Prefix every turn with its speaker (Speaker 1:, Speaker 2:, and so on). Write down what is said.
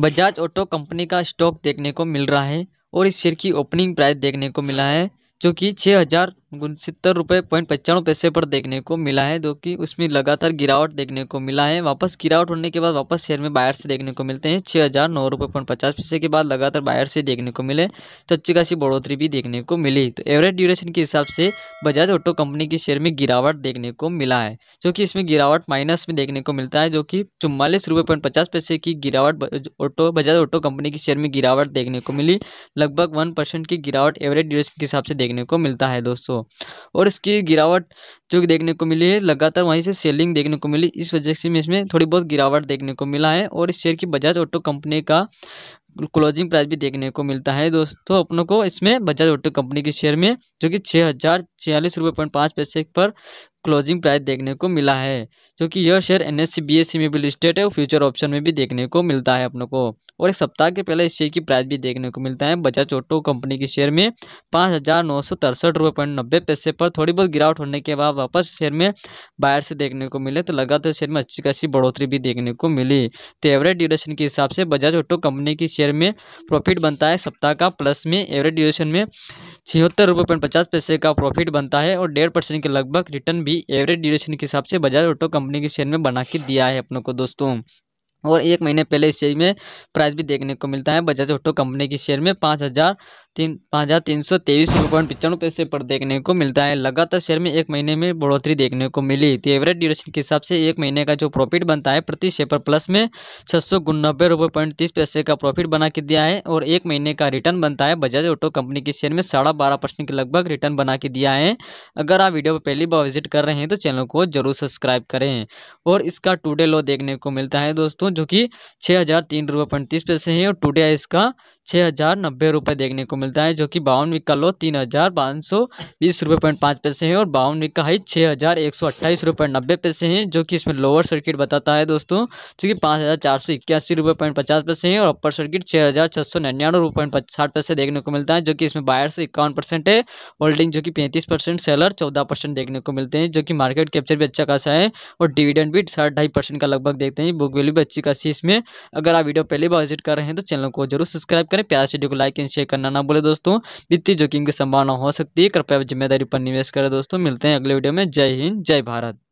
Speaker 1: Bajaj auto company का stock देखने को मिल रहा है और इस शेयर की ओपनिंग प्राइस देखने को मिला है जो कि छः हज़ार उनसत्तर रुपये पॉइंट पचानवे पैसे पर देखने को मिला है जो कि उसमें लगातार गिरावट देखने को मिला है वापस गिरावट होने के बाद वापस शेयर में बायर से देखने को मिलते हैं छः हज़ार नौ रुपये पॉइंट पचास पैसे के बाद लगातार बायर से देखने को मिले तो अच्छी खासी बढ़ोतरी भी देखने को मिली तो एवरेज ड्यूरेशन के हिसाब से बजाज ऑटो कंपनी के शेयर में गिरावट देखने को मिला है जो कि इसमें गिरावट माइनस में देखने को मिलता है जो कि चुम्वालीस रुपये पॉइंट पचास पैसे की गिरावट ऑटो बजाज ऑटो कंपनी के शेयर में गिरावट देखने को मिली लगभग वन परसेंट की गिरावट एवरेज ड्यूरेशन के हिसाब से देखने को मिलता है दोस्तों और इसकी गिरावट जो देखने को मिली है लगातार वहीं से सेलिंग देखने को मिली इस वजह से इसमें थोड़ी बहुत गिरावट देखने को मिला है और इस शेयर की बजाज ऑटो कंपनी का क्लोजिंग प्राइस भी देखने को मिलता है दोस्तों अपनों को इसमें बजाज ऑटो कंपनी के शेयर में जो कि छः हज़ार छियालीस रुपये पॉइंट पाँच पैसे पर क्लोजिंग प्राइस देखने को मिला है जो कि यह शेयर एन एस सी में भी लिस्टेड है और फ्यूचर ऑप्शन में भी देखने को मिलता है अपनों को और एक सप्ताह के पहले इस शेयर की प्राइस भी देखने को मिलता है बजाज ऑटो कंपनी के शेयर में पाँच हज़ार नौ सौ तिरसठ रुपये पॉइंट नब्बे पैसे पर थोड़ी बहुत गिरावट होने के बाद वापस शेयर में बाहर से देखने को मिले तो लगातार शेयर में अच्छी खासी बढ़ोतरी भी देखने को मिली तो एवरेज ड्यूरेशन के हिसाब से बजाज ऑटो कंपनी की शेयर शेयर में प्रॉफिट बनता है सप्ताह का प्लस में एवरेज ड्यूरेशन में छिहत्तर रुपये पॉइंट पचास पैसे का प्रॉफिट बनता है और डेढ़ परसेंट के लगभग रिटर्न भी एवरेज ड्यूरेशन के हिसाब से बजाज ऑटो कंपनी के शेयर में बना के दिया है अपनों को दोस्तों और एक महीने पहले इस शेयर में प्राइस भी देखने को मिलता है बजाज ऑटो कंपनी के शेयर में पाँच हज़ार तीन पाँच हज़ार तीन सौ तेईस रुपये पॉइंट पचानवे पैसे पर देखने को मिलता है लगातार शेयर में एक महीने में बढ़ोतरी देखने को मिली थी एवरेज ड्यूरेशन के हिसाब से एक महीने का जो प्रॉफिट बनता है प्रति शेयर पर प्लस में छः सौ नब्बे रुपये पॉइंट तीस पैसे का प्रॉफिट बना के दिया है और एक महीने का रिटर्न बनता है बजाज ऑटो कंपनी के शेयर में साढ़ा बारह परसेंट के लगभग रिटर्न बना के दिया है अगर आप वीडियो पर पहली बार विजिट कर रहे हैं तो चैनल को जरूर सब्सक्राइब करें और इसका टूडे लो देखने को मिलता है दोस्तों जो कि छः हज़ार तीन रुपये पॉइंट तीस पैसे है और टूडे इसका छः हज़ार नब्बे रुपये देखने को मिलता मिलता है जो कि बावन विक का लो तीन हज़ार पाँच सौ बीस रुपये पॉइंट पाँच पैसे हैं और बावन विक का हाई छः हज़ार एक सौ अट्ठाईस रुपये पॉइंट नब्बे पैसे हैं जो कि इसमें लोअर सर्किट बताता है दोस्तों जो कि पाँच हज़ार चार सौ इक्यासी रुपये पॉइंट पचास पैसे हैं और अपर सर्किट छः हज़ार छः सौ निन्यानवे रुपये पॉइंट साठ पैसे देखने को मिलता है जो कि इसमें बायर से इक्यावन परसेंट है होल्डिंग जो कि पैंतीस परसेंट सेलर चौदह परसेंट देखने को मिलते हैं जो कि मार्केट कैप्चर भी अच्छा खासा है और डिविडेंड भी साढ़े ढाई परसेंट का लगभग देखते हैं बुक वैल्यू भी अच्छी खासी इसमें अगर आप वीडियो पहली बार विजिट कर रहे हैं तो चैनल को जरूर सब्सक्राइब करें प्यार से वीडियो को लाइक एंड शेयर करना ना बोले करें दोस्तों वित्तीय जोखिम की संभावना हो सकती है कृपया जिम्मेदारी पर निवेश करें दोस्तों मिलते हैं अगले वीडियो में जय हिंद जय भारत